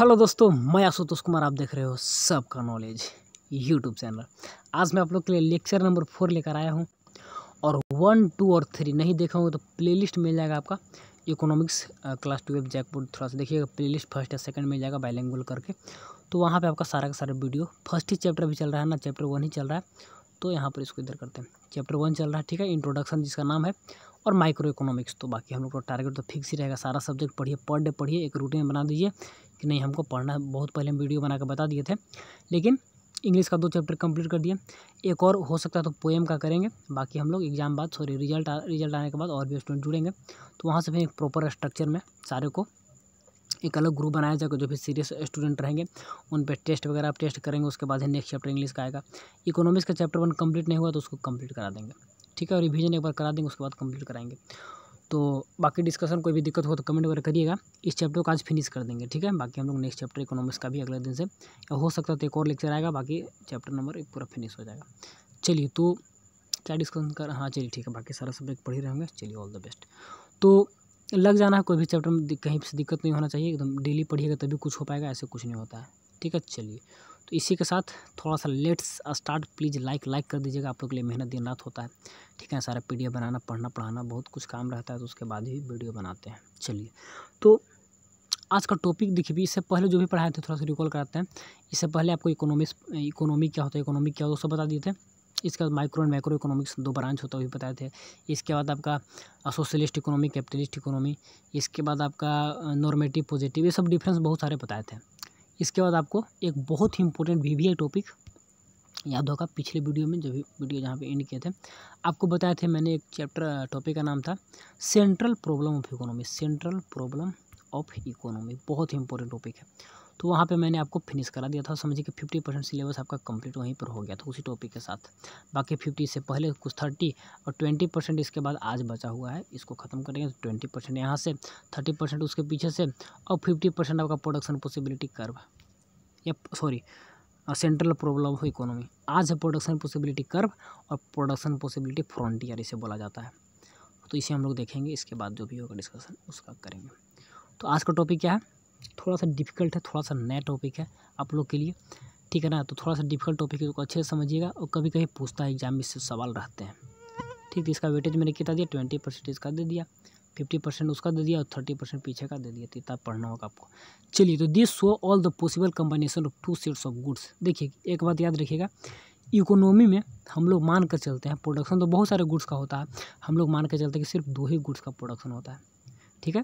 hello दोस्तों मैं आशुतोष कुमार आप देख रहे हो सबका नॉलेज यूट्यूब चैनल आज मैं आप लोग के लिए लेक्चर नंबर फोर लेकर आया हूँ और वन टू और थ्री नहीं देखा होगा तो प्लेलिस्ट मिल जाएगा आपका इकोनॉमिक्स क्लास ट्वेल्व जैकपुर थोड़ा सा देखिएगा प्लेलिस्ट फर्स्ट या सेकंड मिल जाएगा बायलैंगुअल करके तो वहाँ पर आपका सारा का सारा वीडियो फर्स्ट ही चैप्टर भी चल रहा है ना चैप्टर वन ही चल रहा है तो यहाँ पर इसको इधर करते हैं चैप्टर वन चल रहा है ठीक है इंट्रोडक्शन जिसका नाम है और माइक्रो इकोनॉमिक्स तो बाकी हम लोग का टारगेट तो फिक्स ही रहेगा सारा सब्जेक्ट पढ़िए पर डे पढ़िए एक रूटीन बना दीजिए कि नहीं हमको पढ़ना बहुत पहले हम वीडियो बना कर बता दिए थे लेकिन इंग्लिश का दो चैप्टर कंप्लीट कर दिए एक और हो सकता है तो पोएम का करेंगे बाकी हम लोग एग्जाम बाद सॉरी रिजल्ट रिजल्ट आने के बाद और भी स्टूडेंट जुड़ेंगे तो वहाँ से फिर एक प्रॉपर स्ट्रक्चर में सारे को एक अलग ग्रुप बनाया जाएगा जो भी सीरियस स्टूडेंट रहेंगे उन पर टेस्ट वगैरह आप टेस्ट करेंगे उसके बाद ही नेक्स्ट चैप्टर इंग्लिश का आएगा इकोनॉमिक्स का चैप्टर वन कंप्लीट नहीं हुआ तो उसको कंप्लीट करा देंगे ठीक है और रिविजन एक बार करा देंगे उसके बाद कंप्लीट कराएंगे तो बाकी डिस्कशन कोई भी दिक्कत हो तो कमेंट वगैरह करिएगा इस चैप्टर को आज फिनिश कर देंगे ठीक है बाकी हम लोग नेक्स्ट चैप्टर इकोनॉमिक्स का भी अगले दिन से हो सकता है तो एक और लेक्चर आएगा बाकी चैप्टर नंबर एक पूरा फिनिश हो जाएगा चलिए तो क्या डिस्कशन कर हाँ चलिए ठीक है बाकी सारा सब्जेक्ट पढ़ ही रहेंगे चलिए ऑल द बेस्ट तो लग जाना है कोई भी चैप्टर में कहीं से दिक्कत नहीं होना चाहिए एकदम डेली पढ़िएगा तभी कुछ हो पाएगा ऐसे कुछ नहीं होता है ठीक है चलिए तो इसी के साथ थोड़ा सा let's start please like like कर दीजिएगा आप लोग के लिए मेहनत दिन रात होता है ठीक है सारा पी बनाना पढ़ना पढ़ाना बहुत कुछ काम रहता है तो उसके बाद ही वीडियो बनाते हैं चलिए तो आज का टॉपिक देखिए इससे पहले जो भी पढ़ाए थे थोड़ा सा रिकॉल कराते हैं इससे पहले आपको इकोनॉमिक्स इकोनॉमी क्या होता है इकोनॉमिक क्या होता है सब बता दिए थे इसके बाद माइक्रो एंड माइक्रो इकोनॉमिक्स दो ब्रांच होता है वही बताए थे इसके बाद आपका सोशलिस्ट इकोनॉमी कैपिटलिस्ट इकोनॉमी इसके बाद आपका नॉर्मेटिव पॉजिटिव ये सब डिफरेंस बहुत सारे बताए थे इसके बाद आपको एक बहुत ही इंपॉर्टेंट वी है टॉपिक याद होगा पिछले वीडियो में जब वीडियो जहाँ पे एंड किए थे आपको बताए थे मैंने एक चैप्टर टॉपिक का नाम था central problem of economy central problem of economy बहुत ही इंपॉर्टेंट टॉपिक है तो वहाँ पे मैंने आपको फिनिश करा दिया था समझिए कि फिफ्टी परसेंट सिलेबस आपका कंप्लीट वहीं पर हो गया था उसी टॉपिक के साथ बाकी फिफ्टी से पहले कुछ थर्टी और ट्वेंटी परसेंट इसके बाद आज बचा हुआ है इसको ख़त्म करेंगे तो ट्वेंटी परसेंट यहाँ से थर्टी परसेंट उसके पीछे से और फिफ्टी परसेंट आपका प्रोडक्शन पॉसिबिलिटी कर्व या sorry central problem of economy आज है प्रोडक्शन पॉसिबिलिटी कर्व और प्रोडक्शन पॉसिबिलिटी फ्रंटियर इसे बोला जाता है तो इसे हम लोग देखेंगे इसके बाद जो भी होगा डिस्कशन उसका करेंगे तो आज का टॉपिक क्या है थोड़ा सा डिफिकल्ट है थोड़ा सा नया टॉपिक है आप लोग के लिए ठीक है ना तो थोड़ा सा डिफिकल्ट टॉपिक है उसको तो अच्छे से समझिएगा और कभी कभी पूछता है एग्जाम में इससे सवाल रहते हैं ठीक है इसका वेटेज मैंने कितना दिया ट्वेंटी परसेंट इसका दे दिया फिफ्टी परसेंट उसका दे दिया और थर्टी परसेंट पीछे का दे दिया तो इतना पढ़ना होगा आपको चलिए तो this show all the possible combination of two sets of goods देखिए एक बात याद रखिएगा इकोनॉमी में हम लोग मान कर चलते हैं प्रोडक्शन तो बहुत सारे गुड्स का होता है हम लोग मान कर चलते हैं कि सिर्फ दो ही गुड्स का प्रोडक्शन होता है ठीक है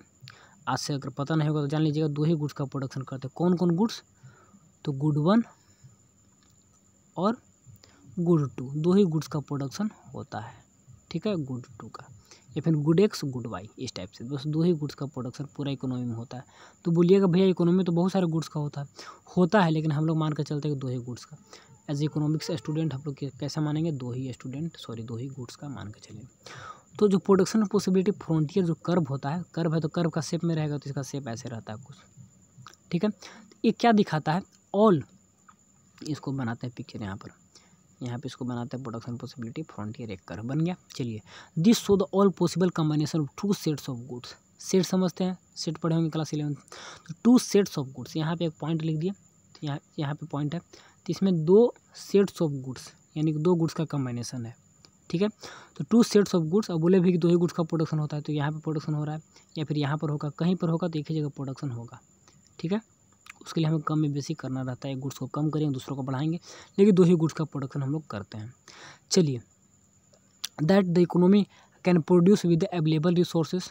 आज से अगर पता नहीं होगा तो जान लीजिएगा दो ही गुड्स का प्रोडक्शन करते हैं कौन कौन गुड्स तो गुड वन और गुड टू दो ही गुड्स का प्रोडक्शन होता है ठीक है गुड टू का या फिर गुड एक्स गुड वाई इस टाइप से बस दो ही गुड्स का प्रोडक्शन पूरा इकोनॉमी में होता है तो बोलिएगा भैया इकोनॉमी तो बहुत सारे गुड्स का होता है होता है लेकिन हम लोग मान कर चलते हैं दो ही गुड्स का एज इकोनॉमिक्स स्टूडेंट हम लोग कैसा मानेंगे दो ही स्टूडेंट सॉरी दो ही गुड्स का मान के चलेंगे तो जो प्रोडक्शन पॉसिबिलिटी फ्रंटियर जो कर्व होता है कर्व है तो कर्व का सेप में रहेगा तो इसका सेप ऐसे रहता है कुछ ठीक है ये क्या दिखाता है ऑल इसको बनाते हैं पिक्चर यहाँ पर यहाँ पे इसको बनाता है प्रोडक्शन पॉसिबिलिटी फ्रंटियर एक कर बन गया चलिए this show the all possible combination of two sets of goods set समझते हैं सेट पढ़े होंगे क्लास इलेवन तो टू सेट्स ऑफ गुड्स यहाँ पे एक पॉइंट लिख दिए तो यहाँ यहाँ पे पॉइंट है तो इसमें दो सेट्स ऑफ गुड्स यानी कि दो गुड्स का कम्बाइनेशन है ठीक है तो टू सेट्स ऑफ गुड्स अब बोले भी कि दो ही गुड्स का प्रोडक्शन होता है तो यहाँ पर प्रोडक्शन हो रहा है या फिर यहाँ पर होगा कहीं पर होगा तो एक ही जगह प्रोडक्शन होगा ठीक है उसके लिए हमें कम में बेसिक करना रहता है एक गुड्स को कम करेंगे दूसरों को बढ़ाएंगे लेकिन दो ही गुड्स का प्रोडक्शन हम लोग करते हैं चलिए that the economy can produce with the resources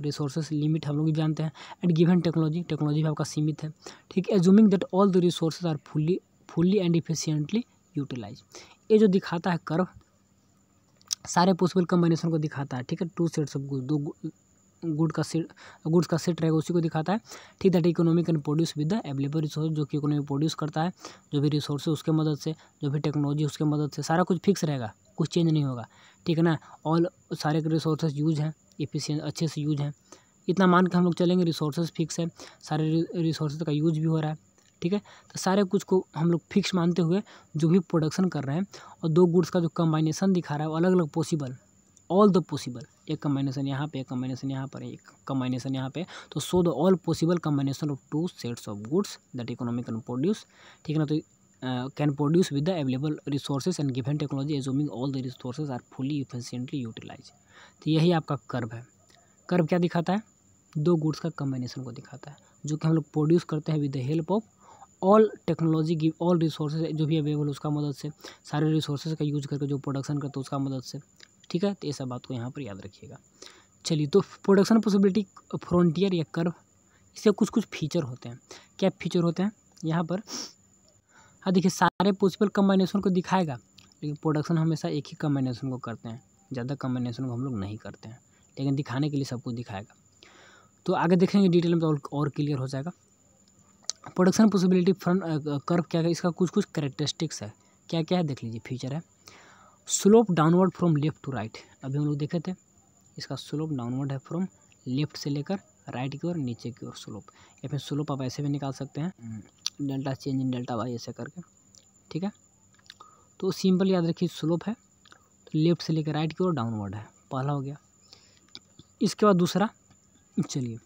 resources limit हम लोग भी जानते हैं एंड गिवन टेक्नोलॉजी टेक्नोलॉजी भी आपका सीमित है ठीक है assuming that all the resources are fully fully and efficiently utilise ये जो दिखाता है कर्व सारे पॉसिबल कम्बिनेशन को दिखाता है ठीक है टू सेट्स ऑफ गुड्स दो गुड का सेट गुड्स का सेट रहेगा उसी को दिखाता है ठीक that economic and produce with the available resource जो कि इकोनॉमी प्रोड्यूस करता है जो भी रिसोर्स है उसके मदद से जो भी टेक्नोलॉजी उसके मदद से सारा कुछ फिक्स रहेगा कुछ चेंज नहीं होगा ठीक है ना ऑल सारे रिसोर्सेज यूज हैं इफिशियंट अच्छे से यूज हैं इतना मान के हम लोग चलेंगे रिसोर्सेज फिक्स है सारे रिसोर्सेज का यूज भी हो रहा है ठीक है तो सारे कुछ को हम लोग फिक्स मानते हुए जो भी प्रोडक्शन कर रहे हैं और दो गुड्स का जो कम्बाइनेशन दिखा रहा है वो अलग अलग पॉसिबल ऑल द पॉसिबल एक कम्बिनेशन यहाँ पे एक कम्बाइनेशन यहाँ पर एक कम्बाइनेशन यहाँ पे तो so the all possible combination of two sets of goods that economy can produce ठीक है ना तो can produce with the available resources and given technology assuming all the resources are fully efficiently utilise तो यही आपका curve है curve क्या दिखाता है दो गुड्स का कम्बिनेशन को दिखाता है जो कि हम लोग प्रोड्यूस करते हैं with the help of all technology give all resources जो भी अवेलेबल उसका मदद से सारे रिसोर्सेज का यूज करके जो प्रोडक्शन करते हैं उसका मदद से ठीक है तो ये सब बात को यहाँ पर याद रखिएगा चलिए तो प्रोडक्शन पॉसिबिलिटी फ्रॉन्टियर या कर्व इसके कुछ कुछ फीचर होते हैं क्या फीचर होते हैं यहाँ पर हाँ देखिए सारे पॉसिबल कम्बाइनेशन को दिखाएगा लेकिन प्रोडक्शन हमेशा एक ही कम्बाइनेशन को करते हैं ज़्यादा कम्बाइनेशन को हम लोग नहीं करते हैं लेकिन दिखाने के लिए सब कुछ दिखाएगा तो आगे देखेंगे डिटेल में तो और क्लियर हो जाएगा प्रोडक्शन पॉसिबिलिटी फ्रंट कर्व क्या है इसका कुछ कुछ करेक्टरिस्टिक्स है क्या क्या है देख लीजिए फीचर है slope downward from left to right अभी हम लोग देखे थे इसका स्लोप डाउनवर्ड है फ्रॉम लेफ्ट से लेकर राइट की ओर नीचे की ओर स्लोप या फिर स्लोप आप ऐसे भी निकाल सकते हैं delta change in delta Y ऐसे करके ठीक है तो सिंपल याद रखिए स्लोप है तो लेफ्ट से लेकर राइट की ओर डाउनवर्ड है पहला हो गया इसके बाद दूसरा चलिए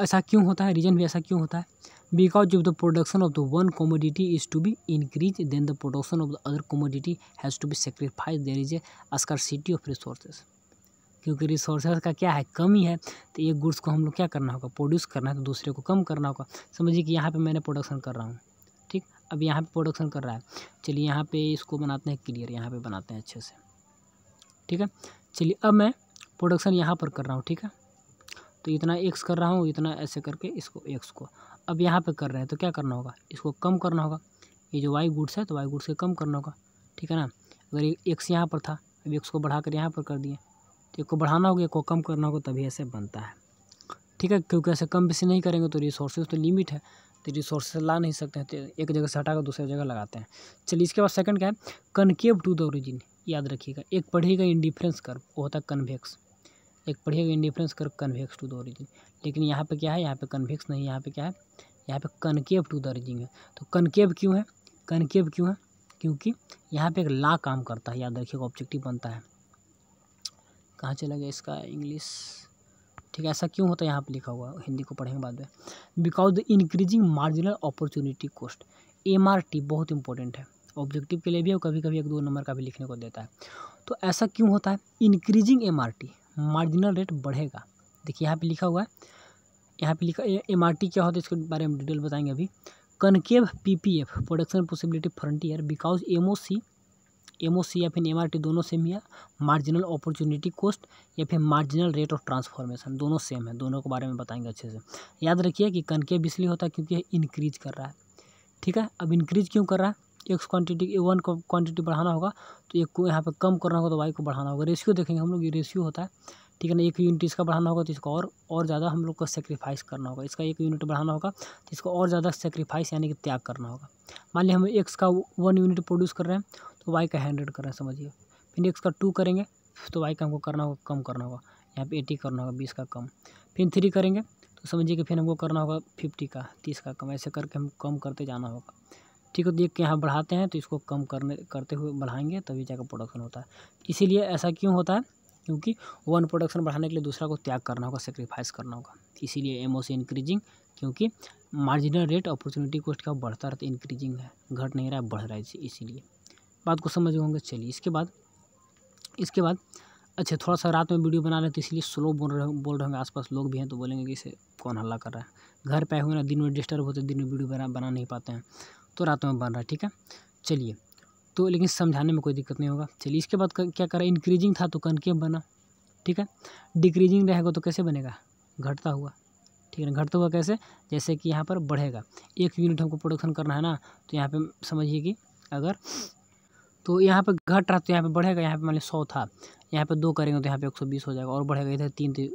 ऐसा क्यों होता है रीजन भी ऐसा क्यों होता है because the production of of one commodity is to be be then the production of the other commodity has to to be sacrificed there is a city of resources क्योंकि रिसोर्सेज का क्या है कमी है तो एक गुड्स को हम लोग क्या करना होगा प्रोड्यूस करना है तो दूसरे को कम करना होगा समझिए कि यहाँ पर मैंने प्रोडक्शन कर रहा हूँ ठीक अब यहाँ पर प्रोडक्शन कर रहा है चलिए यहाँ पर इसको बनाते हैं क्लियर यहाँ पर बनाते हैं अच्छे से ठीक है चलिए अब मैं प्रोडक्शन यहाँ पर कर रहा हूँ ठीक है तो इतना एक्स कर रहा हूँ इतना ऐसे करके इसको एक्स को अब यहाँ पे कर रहे हैं तो क्या करना होगा इसको कम करना होगा ये जो वाई गुड्स है तो वाई गुड्स के कम करना होगा ठीक है ना अगर एक्स यहाँ पर था अब एक्स को कर यहाँ पर कर दिए तो एक को बढ़ाना होगा एक को कम करना होगा तभी ऐसे बनता है ठीक है क्योंकि ऐसे कम बेसी नहीं करेंगे तो रिसोर्सेज तो लिमिट है तो रिसोर्सेज ला नहीं सकते हैं तो एक जगह से हटा कर दूसरे जगह लगाते हैं चलिए इसके बाद सेकंड क्या है कनकेव टू द ओरिजिन याद रखिएगा एक पढ़िएगा इंडिफ्रेंस कर वो होता है कन्वेक्स एक पढ़िएगा इंडिफ्रेंस कर कन्वेक्स टू द ओरिजिन लेकिन यहाँ पे क्या है यहाँ पे कन्वेक्स नहीं यहाँ पे क्या है यहाँ पे कनकेव टू द रिजिंग है तो कनकेव क्यों है कनकेव क्यों है क्योंकि यहाँ पे एक ला काम करता है याद रखिएगा ऑब्जेक्टिव बनता है कहाँ चला गया इसका इंग्लिश ठीक है ऐसा क्यों होता है यहाँ पर लिखा हुआ हिंदी को पढ़ेंगे बाद में because the increasing marginal opportunity cost M बहुत इंपॉर्टेंट है ऑब्जेक्टिव के लिए भी और कभी कभी एक दो नंबर का भी लिखने को देता है तो ऐसा क्यों होता है इंक्रीजिंग एम मार्जिनल रेट बढ़ेगा देखिए यहाँ पे लिखा हुआ है यहाँ पे लिखा एम आर टी क्या होता तो है इसके बारे में डिटेल बताएंगे अभी concave P P F production possibility frontier because M O C M O C या फिर एम आर टी दोनों सेम ही है मार्जिनल अपॉर्चुनिटी कॉस्ट या फिर मार्जिनल रेट ऑफ ट्रांसफॉर्मेशन दोनों सेम है दोनों के बारे में बताएंगे अच्छे से याद रखिए कि कनकेव इसलिए होता है क्योंकि इंक्रीज कर रहा है ठीक है अब इंक्रीज क्यों कर रहा है एक्स क्वांटिटी वन क्वांटिटी बढ़ाना होगा तो एक को यहाँ पे कम करना होगा तो वाई को बढ़ाना होगा रेशियो देखेंगे हम लोग ये रेशियो होता है ठीक है ना एक यूनिट इसका बढ़ाना होगा तो इसको और और ज़्यादा हम लोग को सेक्रीफाइस करना होगा इसका एक यूनिट बढ़ाना होगा तो इसको और ज़्यादा सेक्रीफाइस यानी कि त्याग करना होगा मान ली हम एक्स का वन यूनिट प्रोड्यूस कर रहे हैं तो वाई का हंड्रेड कर रहे हैं समझिए फिर एक्स का टू करेंगे तो वाई का हमको करना होगा कम करना होगा यहाँ पर एटी करना होगा बीस का कम फिर थ्री करेंगे तो समझिए कि फिर हमको करना होगा फिफ्टी का तीस का कम ऐसे करके हम कम करते जाना होगा ठीक है देख तो के यहाँ बढ़ाते हैं तो इसको कम करने करते हुए बढ़ाएंगे तभी जाकर प्रोडक्शन होता है इसीलिए ऐसा क्यों होता है क्योंकि वन प्रोडक्शन बढ़ाने के लिए दूसरा को त्याग करना होगा सेक्रीफाइस करना होगा इसीलिए एम से इंक्रीजिंग क्योंकि मार्जिनल रेट अपॉर्चुनिटी कॉस्ट का बढ़ता रहता है इंक्रीजिंग है घट नहीं रहा है बढ़ रहा है इसीलिए बात को समझ होंगे चलिए इसके बाद इसके बाद अच्छा थोड़ा सा रात में वीडियो बना रहे तो इसलिए स्लो बोल रहे बोल रहे होंगे आसपास लोग भी हैं तो बोलेंगे कि इसे कौन हल्ला कर रहा है घर पे आए हुए ना दिन में डिस्टर्ब होते दिन में वीडियो बना बना नहीं पाते हैं तो रात में बन रहा है ठीक है चलिए तो लेकिन समझाने में कोई दिक्कत नहीं होगा चलिए इसके बाद क्या करा इंक्रीजिंग था तो कनकेव बना ठीक है डिक्रीजिंग रहेगा तो कैसे बनेगा घटता हुआ ठीक है घटता हुआ कैसे जैसे कि यहाँ पर बढ़ेगा एक यूनिट हमको प्रोडक्शन करना है ना तो यहाँ पर समझिए कि अगर तो यहाँ पर घट रहा तो यहाँ पर बढ़ेगा यहाँ पर मान ली सौ था यहाँ पर दो करेंगे तो यहाँ पर एक सौ बीस हो जाएगा और बढ़ेगा इधर तीन तो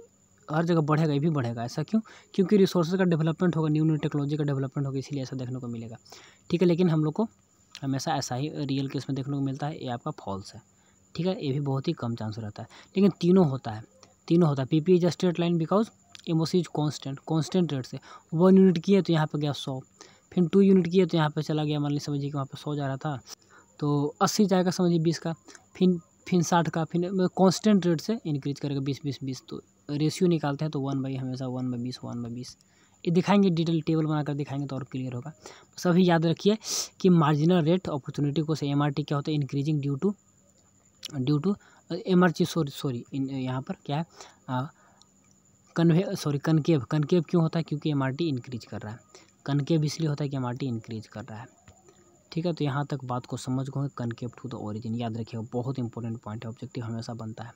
हर जगह बढ़ेगा ये भी बढ़ेगा ऐसा क्यों क्योंकि रिसोर्स का डेवलपमेंट होगा न्यू न्यू टेक्नोलॉजी का डेवलपमेंट होगा इसीलिए ऐसा देखने को मिलेगा ठीक है लेकिन हम लोग को हमेशा ऐसा ही रियल केस में देखने को मिलता है ये आपका फॉल्स है ठीक है ये भी बहुत ही कम चांस रहता है लेकिन तीनों होता है तीनों होता है P P is straight line because is constant constant rate से वन यूनिट की है तो यहाँ पर गया सौ फिर टू यूनिट की है तो यहाँ पर चला गया मान ली समझिए कि वहाँ पर सौ जा रहा था तो अस्सी जाएगा समझिए बीस का फिर फिर साठ का फिर कॉन्स्टेंट रेट से इंक्रीज करेगा बीस बीस बीस तो रेशियो निकालते हैं तो वन बाई हमेशा वन बाई बीस वन बाई बीस ये दिखाएंगे डिटेल टेबल बनाकर दिखाएंगे तो और क्लियर होगा सभी याद रखिए कि मार्जिनल रेट अपॉर्चुनिटी को से एम क्या होता है increasing due to due to MRG sorry sorry यहाँ पर क्या है कन्वे सॉरी कनकेव कनकेव क्यों होता है क्योंकि एम इंक्रीज कर रहा है कनकेव इसलिए होता है कि एम इंक्रीज कर रहा है ठीक है तो यहाँ तक बात को समझ गए कनकेव टू द ओरिजिन याद रखिएगा बहुत इंपॉर्टेंट पॉइंट है ऑब्जेक्टिव हमेशा बनता है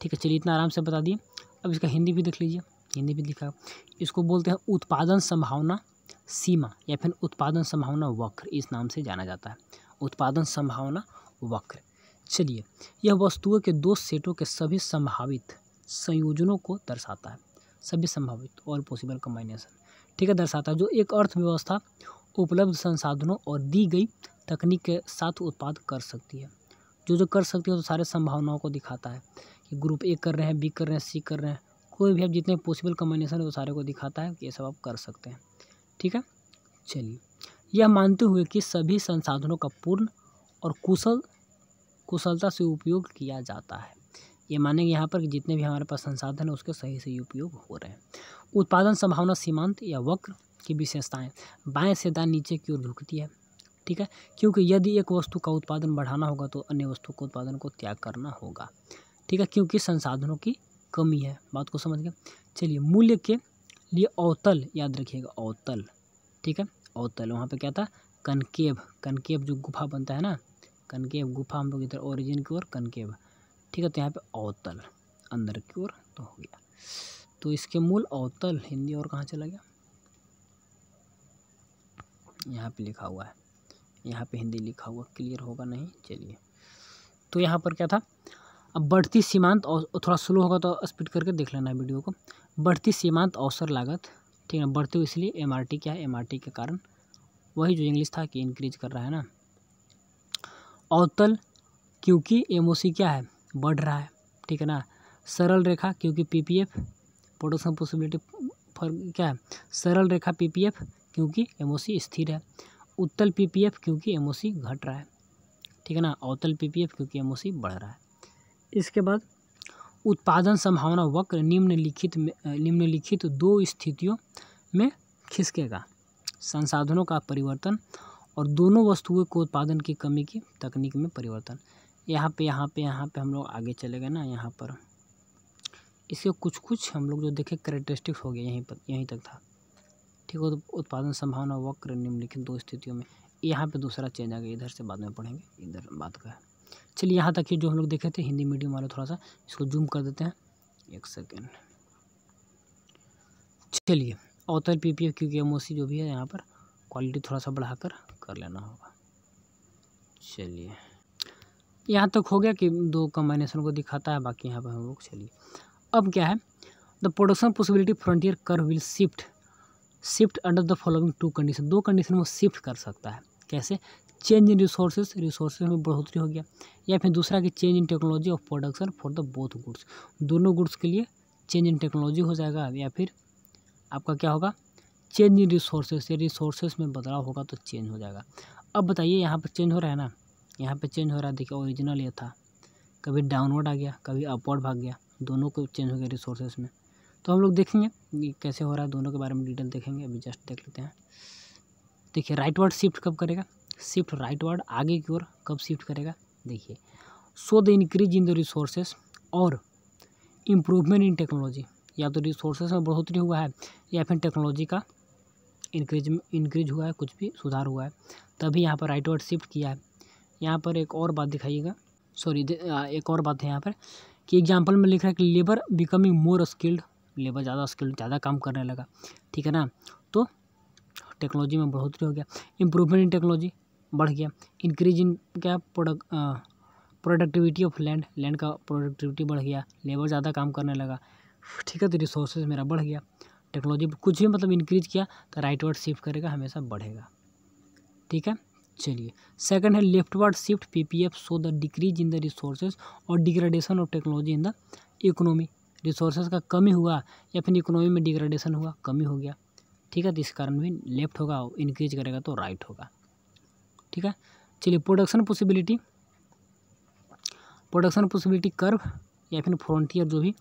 ठीक है चलिए इतना आराम से बता दिए अब इसका हिंदी भी देख लीजिए हिंदी में लिखा इसको बोलते हैं उत्पादन संभावना सीमा या फिर उत्पादन संभावना वक्र इस नाम से जाना जाता है उत्पादन संभावना वक्र चलिए यह वस्तुओं के दो सेटों के सभी संभावित संयोजनों को दर्शाता है सभी संभावित और पॉसिबल कम्बाइनेशन ठीक है दर्शाता है जो एक अर्थव्यवस्था उपलब्ध संसाधनों और दी गई तकनीक के साथ उत्पाद कर सकती है जो जो कर सकती है तो सारे संभावनाओं को दिखाता है कि ग्रुप ए कर रहे हैं बी कर रहे हैं सी कर रहे हैं कोई भी आप जितने पॉसिबल कम्बिनेशन है वो सारे को दिखाता है ये सब आप कर सकते हैं ठीक है चलिए यह मानते हुए कि सभी संसाधनों का पूर्ण और कुशल कुशलता से उपयोग किया जाता है ये मानेंगे यहाँ पर कि जितने भी हमारे पास संसाधन है उसके सही से उपयोग हो रहे हैं उत्पादन संभावना सीमांत या वक्र की विशेषताएं बाएं से दाएं नीचे की ओर झुकती है ठीक है क्योंकि यदि एक वस्तु का उत्पादन बढ़ाना होगा तो अन्य वस्तु के उत्पादन को त्याग करना होगा ठीक है क्योंकि संसाधनों की कमी है बात को समझ गए चलिए मूल्य के लिए अवतल याद रखिएगा अवतल ठीक है अवतल वहाँ पे क्या था कनकेव कनकेव जो गुफा बनता है ना कनकेव गुफा हम लोग इधर ओरिजिन की ओर कनकेव ठीक है तो यहाँ पे अवतल अंदर की ओर तो हो गया तो इसके मूल अवतल हिंदी और कहाँ चला गया यहाँ पे लिखा हुआ है यहाँ पे हिंदी लिखा हुआ क्लियर होगा नहीं चलिए तो यहाँ पर क्या था अब बढ़ती सीमांत थोड़ा स्लो होगा तो स्पीड करके देख लेना वीडियो को बढ़ती सीमांत अवसर लागत ठीक है बढ़ते हुए इसलिए एम क्या है एम के कारण वही जो इंग्लिश था कि इंक्रीज कर रहा है ना अवतल क्योंकि एम क्या है बढ़ रहा है ठीक है ना सरल रेखा क्योंकि P P F production possibility for क्या है सरल रेखा पी पी एफ क्योंकि एम स्थिर है उत्तल पी पी एफ क्योंकि एम घट रहा है ठीक है ना अवतल पी पी एफ क्योंकि एम बढ़ रहा है इसके बाद उत्पादन संभावना वक्र निम्नलिखित निम्नलिखित दो स्थितियों में खिसकेगा संसाधनों का परिवर्तन और दोनों वस्तुओं के उत्पादन की कमी की तकनीक में परिवर्तन यहाँ पे यहाँ पे यहाँ पे हम लोग आगे चले गए ना यहाँ पर इसके कुछ कुछ हम लोग जो देखे करेक्टरिस्टिक्स हो गए यहीं पर यहीं तक था ठीक है उत्पादन संभावना वक्र निम्नलिखित दो स्थितियों में यहाँ पे दूसरा चेंज आ गया इधर से बाद में पढ़ेंगे इधर बात का है चलिए यहाँ तक ही जो हम लोग देखे थे हिंदी मीडियम वाला थोड़ा सा इसको जूम कर देते हैं एक सेकेंड चलिए ऑथर पी पी एफ क्योंकि एम जो भी है यहाँ पर क्वालिटी थोड़ा सा बढ़ाकर कर लेना होगा चलिए यहाँ तक हो गया कि दो कम्बाइनेशन को दिखाता है बाकी यहाँ पर हम लोग चलिए अब क्या है द प्रोडक्शन पॉसिबिलिटी फ्रंटियर कर will shift shift under the following two condition दो कंडीशन वो शिफ्ट कर सकता है कैसे चेंज इन रिसोर्सेज रिसोर्सेज में बढ़ोतरी हो गया या फिर दूसरा कि change in technology of production for the both goods दोनों गुड्स के लिए चेंज इन टेक्नोलॉजी हो जाएगा या फिर आपका क्या होगा चेंज इन रिसोर्सेज या रिसोर्सेज में बदलाव होगा तो चेंज हो जाएगा अब बताइए यहाँ पर चेंज हो रहा है ना यहाँ पर चेंज हो रहा है देखिए ओरिजिनल ये था कभी डाउनवर्ड आ गया कभी अपवर्ड भाग गया दोनों को चेंज हो गया रिसोर्सेज में तो हम लोग देखेंगे कैसे हो रहा है दोनों के बारे में डिटेल देखेंगे अभी जस्ट देख लेते हैं देखिए राइट वर्ड शिफ्ट कब करेगा शिफ्ट राइट वर्ड आगे की ओर कब शिफ्ट करेगा देखिए so the increase in the resources और इम्प्रूवमेंट इन टेक्नोलॉजी या तो रिसोर्सेज में बढ़ोतरी हुआ है या फिर टेक्नोलॉजी का इंक्रीज इंक्रीज हुआ है कुछ भी सुधार हुआ है तभी यहाँ पर राइट वर्ड शिफ्ट किया है यहाँ पर एक और बात दिखाइएगा सॉरी एक और बात है यहाँ पर कि एग्जाम्पल में लिख रहा है कि labour becoming more skilled labour ज़्यादा स्किल्ड ज़्यादा काम करने लगा ठीक है ना तो टेक्नोलॉजी में बढ़ोतरी हो गया इम्प्रूवमेंट इन टेक्नोलॉजी बढ़ गया इंक्रीज इन क्या प्रोडक्टिविटी ऑफ लैंड लैंड का प्रोडक्टिविटी बढ़ गया लेबर ज़्यादा काम करने लगा ठीक है तो रिसोर्सेज मेरा बढ़ गया टेक्नोलॉजी कुछ भी मतलब इंक्रीज किया तो राइट वर्ड शिफ्ट करेगा हमेशा बढ़ेगा ठीक है चलिए सेकंड है leftward shift PPF so the decrease in the resources और degradation of technology in the economy resources का कमी हुआ या फिर इकोनॉमी में डिग्रेडेशन हुआ कमी हो गया ठीक है तो इस कारण भी लेफ्ट होगा इंक्रीज करेगा तो राइट होगा ठीक है चलिए production possibility production possibility curve या फिर फ्रंटियर जो भी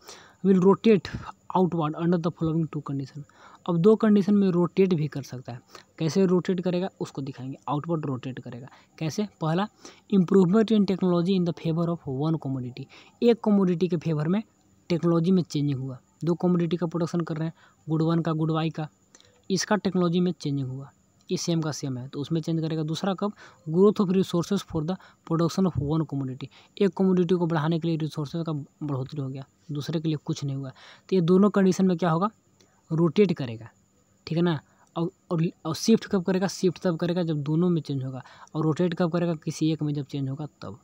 will rotate outward under the following two condition अब दो कंडीशन में रोटेट भी कर सकता है कैसे रोटेट करेगा उसको दिखाएंगे आउटवर्ड रोटेट करेगा कैसे पहला improvement in technology in the favour of one commodity एक कॉमोडिटी के फेवर में टेक्नोलॉजी में चेंजिंग हुआ दो कॉमोडिटी का प्रोडक्शन कर रहे हैं गुड वन का गुड वाई का इसका टेक्नोलॉजी में चेंजिंग हुआ ये सेम का सेम है तो उसमें चेंज करेगा दूसरा कब growth of resources for the production of one community एक कम्युनिटी को बढ़ाने के लिए रिसोर्सेज का बढ़ोतरी हो गया दूसरे के लिए कुछ नहीं हुआ तो ये दोनों कंडीशन में क्या होगा रोटेट करेगा ठीक है ना और, और शिफ्ट कब करेगा शिफ्ट तब करेगा जब दोनों में चेंज होगा और रोटेट कब करेगा किसी एक में जब चेंज होगा तब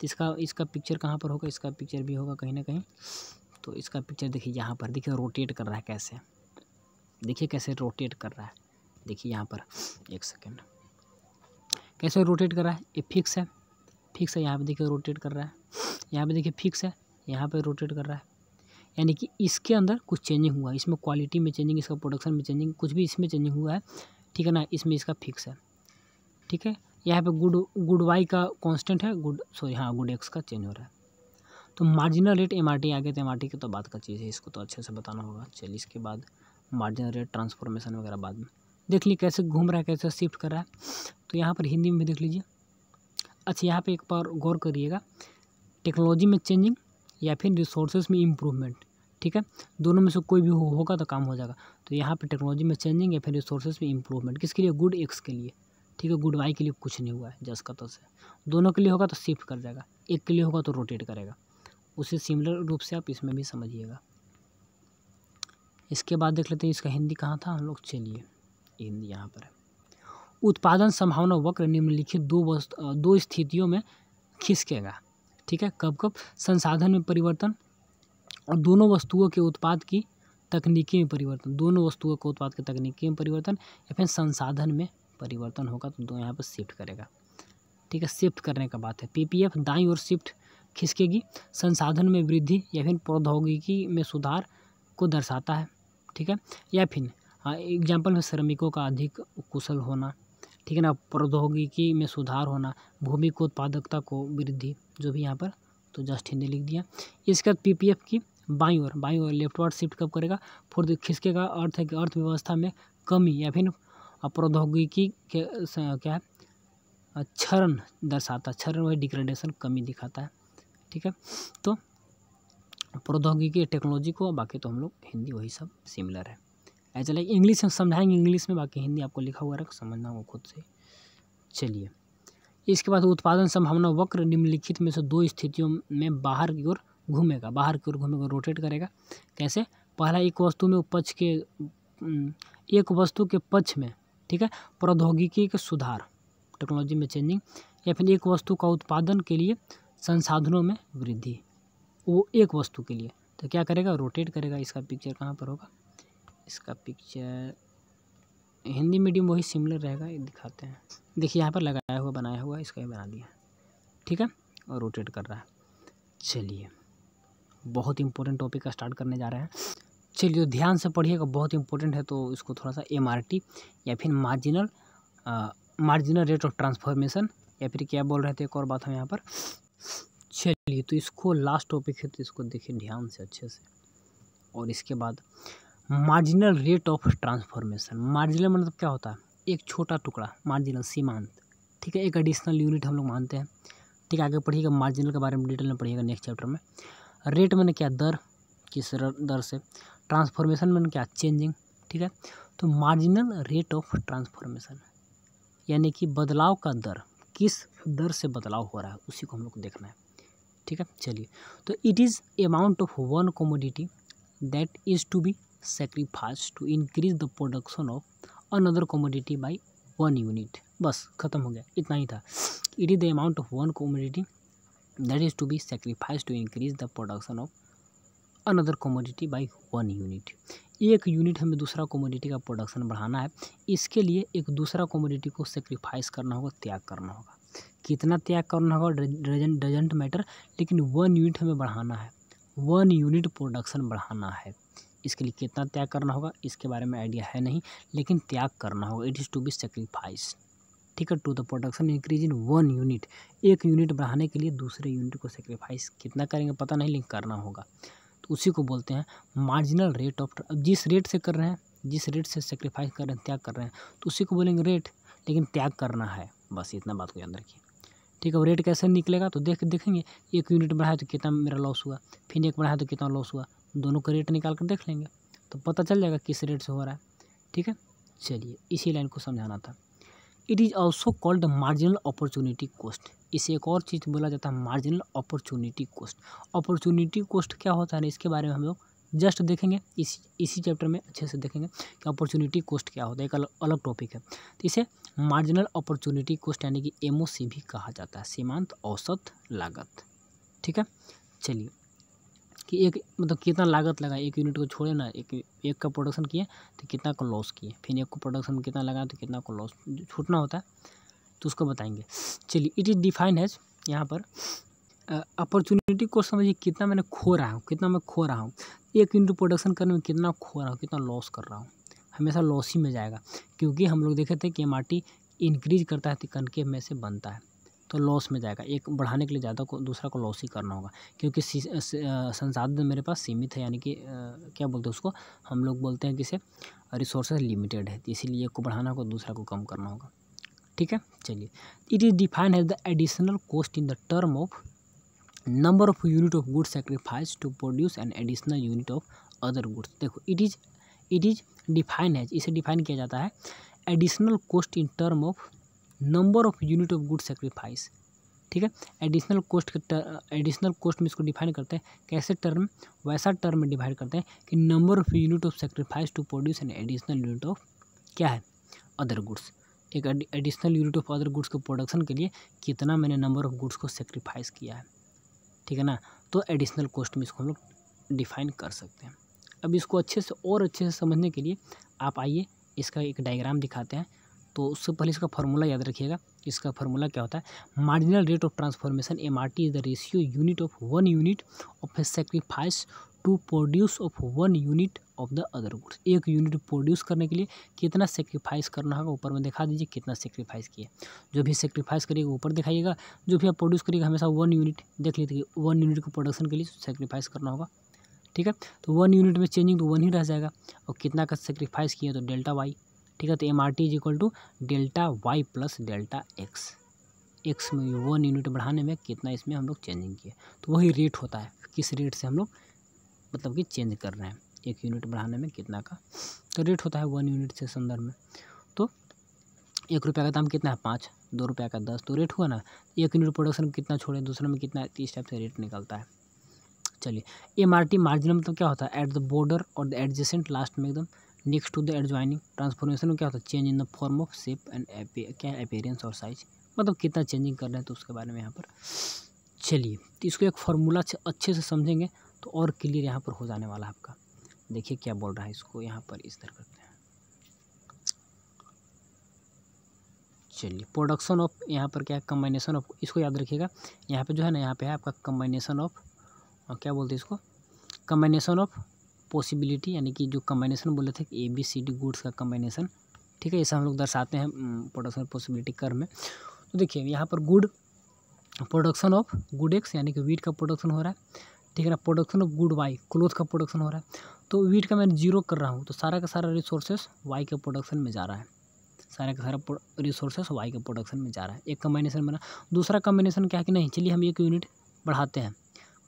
तो इसका इसका पिक्चर कहाँ पर होगा इसका पिक्चर भी होगा कहीं ना कहीं तो इसका पिक्चर देखिए यहाँ पर देखिए रोटेट कर रहा है कैसे देखिए कैसे रोटेट कर रहा है देखिए यहाँ पर एक सेकेंड कैसे रोटेट कर रहा है ये फिक्स है फिक्स है यहाँ पे देखिए रोटेट कर रहा है यहाँ पे देखिए फिक्स है यहाँ पे रोटेट कर रहा है यानी कि इसके अंदर कुछ चेंजिंग हुआ है इसमें क्वालिटी में चेंजिंग इसका प्रोडक्शन में चेंजिंग कुछ भी इसमें चेंजिंग हुआ है ठीक है ना इसमें इसका फिक्स है ठीक है यहाँ पे गुड गुड वाई का कांस्टेंट है गुड सॉरी हाँ गुड एक्स का चेंज हो रहा है तो marginal rate M R T गए तो एम आर टी की तो बात का चीज़ है इसको तो अच्छे से बताना होगा चलिए इसके बाद मार्जिनल रेट ट्रांसफॉर्मेशन वगैरह बाद में देख लीजिए कैसे घूम रहा है कैसे शिफ्ट कर रहा है तो यहाँ पर हिंदी में भी देख लीजिए अच्छा यहाँ पर एक बार गौर करिएगा टेक्नोलॉजी में चेंजिंग या फिर रिसोर्सेज में इम्प्रूवमेंट ठीक है दोनों में से कोई भी हो, होगा तो काम हो जाएगा तो यहाँ पे टेक्नोलॉजी में चेंजिंग या फिर रिसोर्सेज में इम्प्रूवमेंट किसके लिए गुड एक्स के लिए ठीक है गुड वाई के लिए कुछ नहीं हुआ है जस का तो से दोनों के लिए होगा तो शिफ्ट कर जाएगा एक के लिए होगा तो रोटेट करेगा उसे सिमिलर रूप से आप इसमें भी समझिएगा इसके बाद देख लेते हैं इसका हिंदी कहाँ था हम लोग चलिए हिंद यहाँ पर उत्पादन संभावना वक्र निम्नलिखित दो दो स्थितियों में खिसकेगा ठीक है कब कब संसाधन में परिवर्तन और दोनों वस्तुओं के उत्पाद की तकनीकी में परिवर्तन दोनों वस्तुओं के उत्पाद के तकनीकी में परिवर्तन या फिर संसाधन में परिवर्तन होगा तो दो यहाँ पर शिफ्ट करेगा ठीक है शिफ्ट करने का बात है पीपीएफ दाई और शिफ्ट खिसकेगी संसाधन में वृद्धि या फिर प्रौद्योगिकी में सुधार को दर्शाता है ठीक है या फिर हाँ एग्जाम्पल में श्रमिकों का अधिक कुशल होना ठीक है ना प्रौद्योगिकी में सुधार होना भूमि को उत्पादकता को वृद्धि जो भी यहाँ पर तो जस्ट हिंदी लिख दिया इसके बाद पी की बाई ओर बाई ओर वार्ड शिफ्ट कब करेगा फिर खिसके का अर्थ है कि अर्थव्यवस्था में कमी या फिर प्रौद्योगिकी के क्या है क्षरण दर्शाता क्षरण वही डिग्रेडेशन कमी दिखाता है ठीक है तो प्रौद्योगिकी टेक्नोलॉजी को बाकी तो हम लोग हिंदी वही सब सिमिलर है ऐसा लाइक इंग्लिश हम समझाएंगे इंग्लिश में बाकी हिंदी आपको लिखा हुआ रख समझना होगा खुद से चलिए इसके बाद उत्पादन संभावना वक्र निम्नलिखित में से दो स्थितियों में बाहर की ओर घूमेगा बाहर की ओर घूमेगा रोटेट करेगा कैसे पहला एक वस्तु में पक्ष के एक वस्तु के पक्ष में ठीक है प्रौद्योगिकी के सुधार टेक्नोलॉजी में चेंजिंग या फिर एक वस्तु का उत्पादन के लिए संसाधनों में वृद्धि वो एक वस्तु के लिए तो क्या करेगा रोटेट करेगा इसका पिक्चर कहाँ पर होगा इसका पिक्चर हिंदी मीडियम वही सिमिलर रहेगा ये दिखाते हैं देखिए यहाँ पर लगाया हुआ बनाया हुआ इसका भी बना दिया ठीक है और रोटेट कर रहा है चलिए बहुत इंपॉर्टेंट टॉपिक स्टार्ट करने जा रहे हैं चलिए ध्यान से पढ़िएगा बहुत इंपॉर्टेंट है तो इसको थोड़ा सा एम या फिर marginal marginal rate of transformation या फिर क्या बोल रहे थे एक और बात हम यहाँ पर चलिए तो इसको लास्ट टॉपिक है तो इसको देखिए ध्यान से अच्छे से और इसके बाद marginal rate of transformation marginal मतलब क्या होता है एक छोटा टुकड़ा मार्जिनल सीमांत ठीक है एक एडिशनल यूनिट हम लोग मानते हैं ठीक है आगे पढ़िएगा मार्जिनल के बारे में डिटेल में पढ़िएगा नेक्स्ट चैप्टर में रेट मैंने क्या दर किस दर से ट्रांसफॉर्मेशन मैंने क्या चेंजिंग ठीक है तो मार्जिनल रेट ऑफ ट्रांसफॉर्मेशन यानी कि बदलाव का दर किस दर से बदलाव हो रहा है उसी को हम लोग को देखना है ठीक है चलिए तो it is amount of one commodity that is to be sacrifice to increase the production of another commodity by one unit बस ख़त्म हो गया इतना ही था it is the amount of one commodity that is to be sacrifice to increase the production of another commodity by one unit एक unit हमें दूसरा कॉमोडिटी का प्रोडक्शन बढ़ाना है इसके लिए एक दूसरा कॉमोडिटी को सेक्रीफाइस करना होगा त्याग करना होगा कितना त्याग करना होगा डजेंट मैटर लेकिन वन यूनिट हमें बढ़ाना है वन यूनिट प्रोडक्शन बढ़ाना है इसके लिए कितना त्याग करना होगा इसके बारे में आइडिया है नहीं लेकिन त्याग करना होगा it is to be sacrifice ठीक है to the production increase in one unit एक यूनिट बढ़ाने के लिए दूसरे यूनिट को सेक्रीफाइस कितना करेंगे पता नहीं लेकिन करना होगा तो उसी को बोलते हैं मार्जिनल रेट ऑफ जिस रेट से कर रहे हैं जिस रेट से सेक्रीफाइस कर रहे हैं त्याग कर रहे हैं तो उसी को बोलेंगे रेट लेकिन त्याग करना है बस इतना बात को याद रखिए ठीक है रेट कैसे निकलेगा तो देख देखेंगे एक यूनिट बढ़ाया तो कितना मेरा लॉस हुआ फिर एक बढ़ाया तो कितना लॉस हुआ दोनों का रेट निकाल कर देख लेंगे तो पता चल जाएगा किस रेट से हो रहा है ठीक है चलिए इसी लाइन को समझाना था it is also called marginal opportunity cost इसे एक और चीज़ बोला जाता है marginal opportunity cost opportunity cost क्या होता है इसके बारे में हम लोग जस्ट देखेंगे इसी इसी चैप्टर में अच्छे से देखेंगे कि अपॉर्चुनिटी कॉस्ट क्या होता है एक अलग अलग टॉपिक है तो इसे मार्जिनल अपॉर्चुनिटी कॉस्ट यानी कि एम भी कहा जाता है सीमांत औसत लागत ठीक है चलिए कि एक मतलब कितना लागत लगा एक यूनिट को छोड़े ना एक एक का प्रोडक्शन किए तो कितना का लॉस किए फिर एक को प्रोडक्शन कितना लगा तो कितना को लॉस छूटना होता है तो उसको बताएंगे चलिए इट इज़ डिफाइंड हैज यहाँ पर अपॉर्चुनिटी को समझिए कितना मैंने खो रहा हूँ कितना मैं खो रहा हूँ एक यूनिट प्रोडक्शन करने में कितना खो रहा हूँ कितना लॉस कर रहा हूँ हमेशा लॉस ही में जाएगा क्योंकि हम लोग देखे थे कि एम इंक्रीज करता है तो कनकेव में से बनता है तो लॉस में जाएगा एक बढ़ाने के लिए ज़्यादा को दूसरा को लॉस ही करना होगा क्योंकि संसाधन तो मेरे पास सीमित है यानी कि क्या बोलते हैं उसको हम लोग बोलते हैं कि इसे रिसोर्सेज लिमिटेड है तो इसीलिए एक को बढ़ाना होगा दूसरा को कम करना होगा ठीक है चलिए it is defined as the additional cost in the term of number of unit of good sacrifice to produce an additional unit of other goods देखो it is it is define है इसे डिफाइन किया जाता है additional cost in term of number of unit of good sacrifice ठीक है additional coast additional coast में इसको डिफाइन करते हैं कैसे टर्म वैसा टर्म में डिवाइड करते हैं कि number of unit of sacrifice to produce an additional unit of क्या है अदर गुड्स एक additional unit of other goods के प्रोडक्शन के लिए कितना मैंने नंबर ऑफ गुड्स को सेक्रीफाइस किया है ठीक है ना तो एडिशनल कॉस्ट में इसको हम लोग डिफाइन कर सकते हैं अब इसको अच्छे से और अच्छे से समझने के लिए आप आइए इसका एक डायग्राम दिखाते हैं तो उससे पहले इसका फार्मूला याद रखिएगा इसका फार्मूला क्या होता है marginal rate of transformation M R T is the ratio unit of one unit of A sacrifice to produce of one unit of the other goods एक यूनिट प्रोड्यूस करने के लिए कितना सेक्रीफाइस करना होगा ऊपर में दिखा दीजिए कितना सेक्रीफाइस किया जो भी सेक्रीफाइस करिएगा ऊपर दिखाइएगा जो भी आप प्रोड्यूस करिएगा हमेशा वन यूनिट देख लीजिए वन यूनिट को प्रोडक्शन के लिए सेक्रीफाइस करना होगा ठीक है तो वन यूनिट में चेंजिंग तो वन ही रह जाएगा और कितना का सेक्रीफाइस किया तो डेल्टा वाई ठीक है तो M R T is equal to delta Y plus delta X X में वन यूनिट बढ़ाने में कितना इसमें हम लोग चेंजिंग किए तो वही रेट होता है किस रेट से हम लोग मतलब कि चेंज कर रहे हैं एक यूनिट बढ़ाने में कितना का तो रेट होता है वन यूनिट से संदर्भ में तो एक रुपये का दाम कितना है पाँच दो रुपये का दस तो रेट हुआ ना एक यूनिट प्रोडक्शन कितना छोड़े दूसरे में कितना इस टाइप से रेट निकलता है चलिए एम आर टी मार्जिन मतलब क्या होता है एट द बॉर्डर और द एडजेसेंट लास्ट में एकदम next to the adjoining transformation में क्या होता है change in the form of shape and क्या अपेरेंस और साइज मतलब कितना चेंजिंग कर रहे हैं तो उसके बारे में यहाँ पर चलिए तो इसको एक फार्मूला अच्छे से समझेंगे तो और क्लियर यहाँ पर हो जाने वाला है आपका देखिए क्या बोल रहा है इसको यहाँ पर इस तरह करते हैं चलिए प्रोडक्शन ऑफ यहाँ पर क्या है कम्बाइनेशन ऑफ इसको याद रखिएगा यहाँ पर जो है ना यहाँ पर है आपका कम्बाइनेशन ऑफ क्या बोलते हैं इसको कम्बाइनेशन ऑफ पॉसिबिलिटी यानी कि जो कम्बिनेशन बोले थे A B C D goods का कम्बिनेशन ठीक है ऐसा हम लोग दर्शाते हैं प्रोडक्शन पॉसिबिलिटी कर में तो देखिए यहाँ पर good production of good X यानी कि वीट का प्रोडक्शन हो रहा है ठीक है ना production of good Y cloth का प्रोडक्शन हो रहा है तो वीट का मैं जीरो कर रहा हूँ तो सारा का सारा रिसोर्सेस वाई के प्रोडक्शन में जा रहा है सारा का सारा रिसोर्सेस वाई के प्रोडक्शन में जा रहा है एक कम्बिनेशन बना दूसरा कम्बिनेशन क्या है कि नहीं चलिए हम एक यूनिट बढ़ाते हैं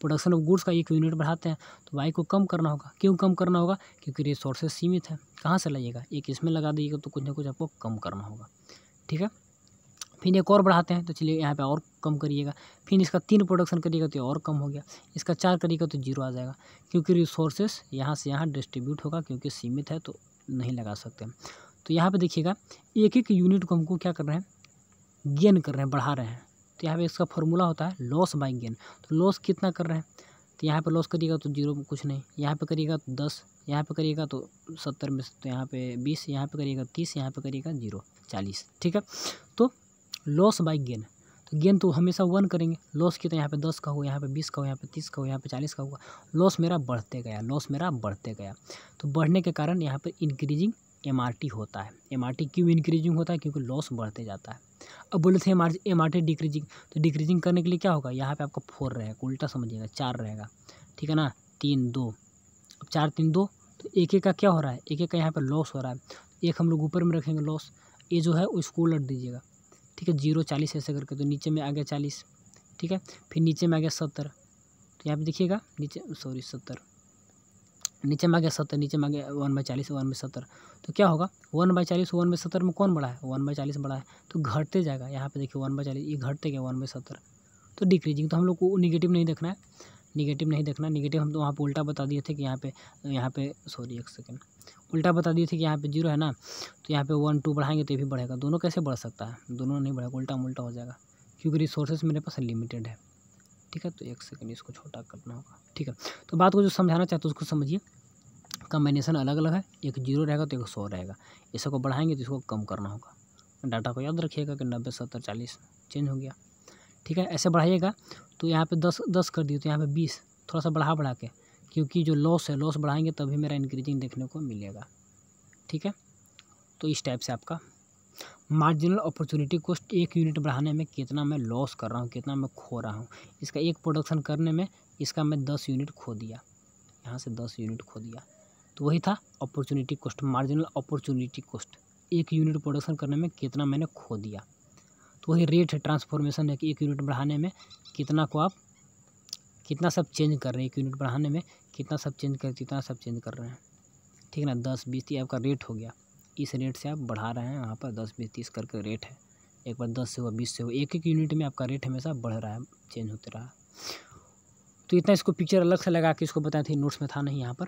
प्रोडक्शन ऑफ गुड्स का एक यूनिट बढ़ाते हैं तो वाई को कम करना होगा क्यों कम करना होगा क्योंकि रिसोर्सेज सीमित है कहाँ से लाइएगा एक इसमें लगा दीजिएगा तो कुछ ना कुछ आपको कम करना होगा ठीक है फिर एक और बढ़ाते हैं तो चलिए यहाँ पे और कम करिएगा फिर इसका तीन प्रोडक्शन करिएगा तो और कम हो गया इसका चार करिएगा तो जीरो आ जाएगा क्योंकि रिसोर्सेस यहाँ से यहाँ डिस्ट्रीब्यूट होगा क्योंकि सीमित है तो नहीं लगा सकते तो यहाँ पे देखिएगा एक एक यूनिट को हमको क्या कर रहे हैं गेन कर रहे हैं बढ़ा रहे हैं तो यहाँ पे इसका फॉर्मूला होता है लॉस बाई गेन तो लॉस कितना कर रहे हैं तो यहाँ पर लॉस करिएगा तो जीरो कुछ नहीं यहाँ पर करिएगा तो दस यहाँ पर करिएगा तो सत्तर में तो यहाँ पे बीस यहाँ पर करिएगा तीस यहाँ पर करिएगा जीरो चालीस ठीक है तो लॉस बाई गेन तो गेन तो हमेशा वन करेंगे लॉस की तो यहाँ पे दस का हुआ यहाँ पे बीस का हुआ यहाँ पे तीस का हुआ यहाँ पे चालीस का हुआ लॉस मेरा बढ़ते गया लॉस मेरा बढ़ते गया तो बढ़ने के कारण यहाँ पर इंक्रीजिंग एम होता है एम क्यों इंक्रीजिंग होता है क्योंकि लॉस बढ़ते जाता है अब बोले थे एम आर टी डिक्रीजिंग तो डिक्रीजिंग करने के लिए क्या होगा यहाँ पे आपका फोर रहेगा उल्टा समझिएगा चार रहेगा ठीक है ना तीन दो अब चार तीन दो तो एक एक का क्या हो रहा है एक एक का यहाँ पर लॉस हो रहा है एक हम लोग ऊपर में रखेंगे लॉस ये जो है उसको उलट दीजिएगा ठीक है जीरो चालीस ऐसे करके तो नीचे में आ गया चालीस ठीक है फिर नीचे में आ गया सत्तर तो यहाँ पर देखिएगा नीचे सॉरी सत्तर नीचे में आ गया सत्तर नीचे में आ गया वन बाई चालीस वन बाई सत्तर तो क्या होगा वन बाई चालीस वन बाई सत्तर में कौन बड़ा है वन बाई चालीस बड़ा है तो घटते जाएगा यहाँ पे देखिए वन बाई चालीस ये घटते गए वन बाई सत्तर तो डिक्रीजिंग तो हम लोग को निगेटिव नहीं देखना है निगेटिव नहीं देखना निगेटिव हम तो वहाँ पर उल्टा बता दिए थे कि यहाँ पे यहाँ पे सॉरी एक सेकेंड उल्टा बता दिए थे कि यहाँ पे जीरो है ना तो यहाँ पे वन टू बढ़ाएंगे तो ये भी बढ़ेगा दोनों कैसे बढ़ सकता है दोनों नहीं बढ़ेगा उल्टा उल्टा हो जाएगा क्योंकि रिसोर्सेज मेरे पास लिमिटेड है ठीक है तो एक सेकेंड इसको छोटा करना होगा ठीक है तो बात को जो समझाना चाहते हो उसको समझिए कम्बिनेशन अलग अलग है एक जीरो रहेगा तो एक सौ रहेगा को बढ़ाएंगे तो इसको कम करना होगा डाटा को याद रखिएगा कि नब्बे सत्तर चालीस चेंज हो गया ठीक है ऐसे बढ़ाइएगा तो यहाँ पे दस दस कर दिए तो यहाँ पे बीस थोड़ा सा बढ़ा बढ़ा के क्योंकि जो लॉस है लॉस बढ़ाएंगे तभी मेरा इंक्रीजिंग देखने को मिलेगा ठीक है तो इस टाइप से आपका मार्जिनल अपॉर्चुनिटी कॉस्ट एक यूनिट बढ़ाने में कितना मैं लॉस कर रहा हूँ कितना मैं खो रहा हूँ इसका एक प्रोडक्शन करने में इसका मैं दस यूनिट खो दिया यहाँ से दस यूनिट खो दिया तो वही था opportunity cost marginal opportunity cost एक यूनिट प्रोडक्शन करने में कितना मैंने खो दिया तो वही रेट है ट्रांसफॉर्मेशन है कि एक यूनिट बढ़ाने में कितना को आप कितना सब चेंज कर रहे हैं एक यूनिट बढ़ाने में कितना सब चेंज कर कितना सब चेंज कर रहे हैं ठीक है ना दस बीस ये आपका रेट हो गया इस रेट से आप बढ़ा रहे हैं यहाँ पर दस बीस तीस करके रेट है एक बार दस से हुआ बीस से हुआ एक एक यूनिट में आपका रेट हमेशा बढ़ रहा है चेंज होता रहा है तो इतना इसको पिक्चर अलग से लगा के इसको बताया थे नोट्स में था नहीं यहाँ पर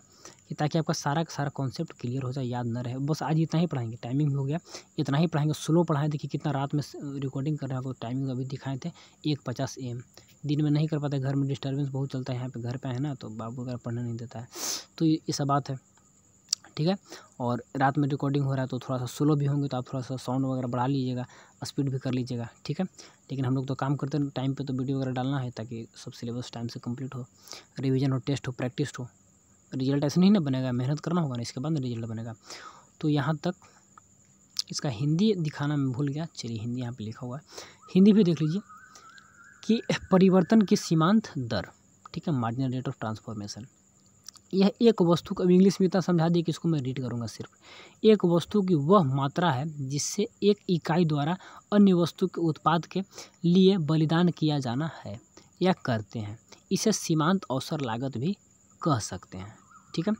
कि ताकि आपका सारा का सारा कॉन्सेप्ट क्लियर हो जाए याद न रहे बस आज इतना ही पढ़ाएंगे टाइमिंग भी हो गया इतना ही पढ़ाएंगे स्लो पढ़ाएं देखिए कितना रात में रिकॉर्डिंग कर हैं है टाइमिंग अभी दिखाए थे एक पचास एम दिन में नहीं कर पाते घर में डिस्टर्बेंस बहुत चलता है यहाँ पर घर पर है ना तो बाबू वगैरह पढ़ने नहीं देता है तो ये सब बात है ठीक है और रात में रिकॉर्डिंग हो रहा है तो थोड़ा सा स्लो भी होंगे तो आप थोड़ा सा साउंड वगैरह बढ़ा लीजिएगा स्पीड भी कर लीजिएगा ठीक है लेकिन हम लोग तो काम करते हैं टाइम पे तो वीडियो वगैरह डालना है ताकि सब सिलेबस टाइम से कंप्लीट हो रिविजन हो टेस्ट हो प्रैक्टिस हो रिजल्ट ऐसे नहीं ना बनेगा मेहनत करना होगा ना इसके बाद रिजल्ट बनेगा तो यहाँ तक इसका हिंदी दिखाना मैं भूल गया चलिए हिंदी यहाँ पर लिखा हुआ है हिंदी भी देख लीजिए कि परिवर्तन की सीमांत दर ठीक है मार्जिनल रेट ऑफ ट्रांसफॉर्मेशन यह एक वस्तु का अब इंग्लिश में इतना समझा दिया कि इसको मैं रीड करूँगा सिर्फ एक वस्तु की वह मात्रा है जिससे एक इकाई द्वारा अन्य वस्तु के उत्पाद के लिए बलिदान किया जाना है या करते हैं इसे सीमांत अवसर लागत भी कह सकते हैं ठीक है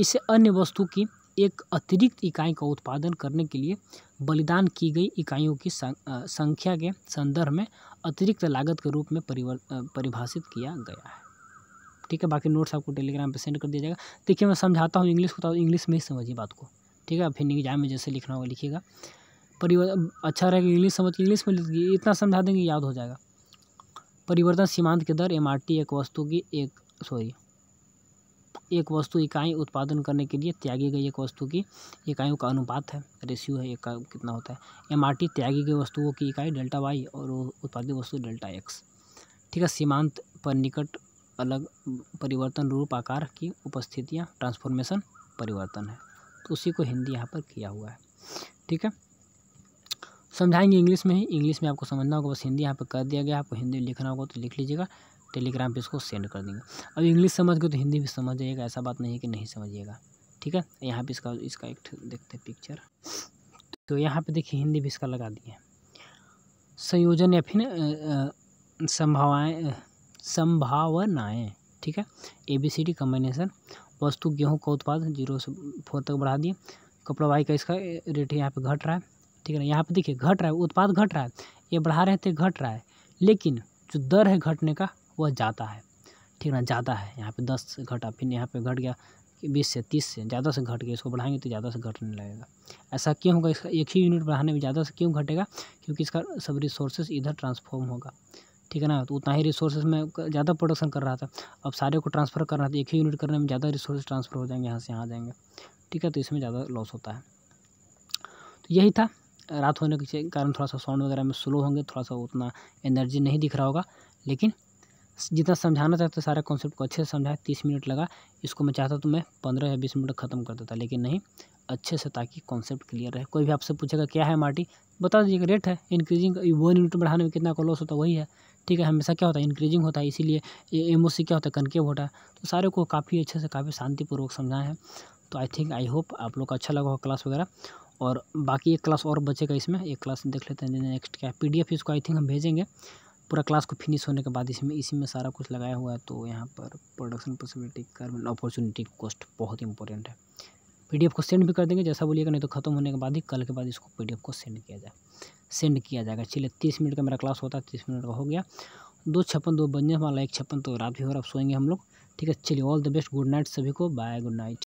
इसे अन्य वस्तु की एक अतिरिक्त इकाई का उत्पादन करने के लिए बलिदान की गई इकाइयों की संख्या के संदर्भ में अतिरिक्त लागत के रूप में परिभाषित किया गया है ठीक है बाकी नोट्स आपको टेलीग्राम पर सेंड कर दिया जाएगा देखिए मैं समझाता हूँ इंग्लिश को तो इंग्लिश में ही समझिए बात को ठीक है फिर एग्जाम में जैसे लिखना होगा लिखिएगा परिवर्तन अच्छा रहेगा इंग्लिश समझ इंग्लिश में लिखिए इतना समझा देंगे याद हो जाएगा परिवर्तन सीमांत के दर एम एक वस्तु की एक सॉरी एक वस्तु इकाई उत्पादन करने के लिए त्यागी गई एक वस्तु की इकाइयों का अनुपात है रेशियो है एक कितना होता है एम त्यागी गई वस्तुओं की इकाई डेल्टा वाई और उत्पादित वस्तु डेल्टा एक्स ठीक है सीमांत पर निकट अलग परिवर्तन रूप आकार की उपस्थितियाँ ट्रांसफॉर्मेशन परिवर्तन है तो उसी को हिंदी यहाँ पर किया हुआ है ठीक है समझाएंगे इंग्लिश में ही इंग्लिश में आपको समझना होगा बस हिंदी यहाँ पर कर दिया गया आपको हिंदी लिखना होगा तो लिख लीजिएगा टेलीग्राम पे इसको सेंड कर देंगे अब इंग्लिश समझ गए तो हिंदी भी समझ जाइएगा ऐसा बात नहीं है कि नहीं समझिएगा ठीक है यहाँ पे इसका इसका एक देखते हैं पिक्चर तो यहाँ पे देखिए हिंदी भी इसका लगा दिए संयोजन या फिर संभावनाएँ संभावनाएं ठीक है A B C D combination वस्तु गेहूं का उत्पाद जीरो से फोर तक बढ़ा दिए कपड़ा वाई का इसका रेट यहाँ पे घट रहा है ठीक है ना यहाँ पे देखिए घट रहा है उत्पाद घट रहा है ये बढ़ा रहे थे तो घट रहा है लेकिन जो दर है घटने का वह ज़्यादा है ठीक ना ज़्यादा है यहाँ पे दस से घटा फिर यहाँ पे घट गया बीस से तीस से ज़्यादा से घट गया इसको बढ़ाएंगे तो ज़्यादा से घटने लगेगा ऐसा क्यों होगा इसका एक ही यूनिट बढ़ाने में ज़्यादा से क्यों घटेगा क्योंकि इसका सब रिसोर्सेज इधर ट्रांसफॉर्म होगा ठीक है ना तो उतना ही रिसोर्सेज में ज़्यादा प्रोडक्शन कर रहा था अब सारे को ट्रांसफ़र करना था एक ही यूनिट करने में ज़्यादा रिसोर्स ट्रांसफ़र हो जाएंगे यहाँ से यहाँ जाएंगे ठीक है तो इसमें ज़्यादा लॉस होता है तो यही था रात होने के कारण थोड़ा सा साउंड वगैरह में स्लो होंगे थोड़ा सा उतना एनर्जी नहीं दिख रहा होगा लेकिन जितना समझाना चाहते सारे कॉन्सेप्ट को अच्छे से समझाया तीस मिनट लगा इसको मैं चाहता तो मैं पंद्रह या बीस मिनट ख़त्म कर देता लेकिन नहीं अच्छे से ताकि कॉन्सेप्ट क्लियर रहे कोई भी आपसे पूछेगा क्या है माटी बता दीजिएगा रेट है इंक्रीजिंग वन यूनिट बढ़ाने में कितना का लॉस होता वही है ठीक है हमेशा क्या होता है इंक्रीजिंग होता है इसीलिए एम क्या होता है कनकेव होता है तो सारे को काफ़ी अच्छे से काफ़ी शांतिपूर्वक समझाए हैं तो आई थिंक आई होप आप लोग को अच्छा लगा होगा क्लास वगैरह और बाकी एक क्लास और बचेगा इसमें एक क्लास देख लेते हैं नेक्स्ट क्या पी डी इसको आई थिंक हम भेजेंगे पूरा क्लास को फिनिश होने के बाद इसमें इसी में सारा कुछ लगाया हुआ है तो यहाँ पर production possibility carbon opportunity cost बहुत इंपॉर्टेंट है पीडीएफ को सेंड भी कर देंगे जैसा बोलिएगा नहीं तो खत्म होने के बाद ही कल के बाद इसको पीडीएफ को सेंड किया जाए सेंड किया जाएगा चलिए तीस मिनट का मेरा क्लास होता है तीस मिनट का हो गया दो छप्पन दो बजने वाला एक छप्पन तो रात भी हो रहा अब सोएंगे हम लोग ठीक है चलिए all the best good night सभी को बाय गुड नाइट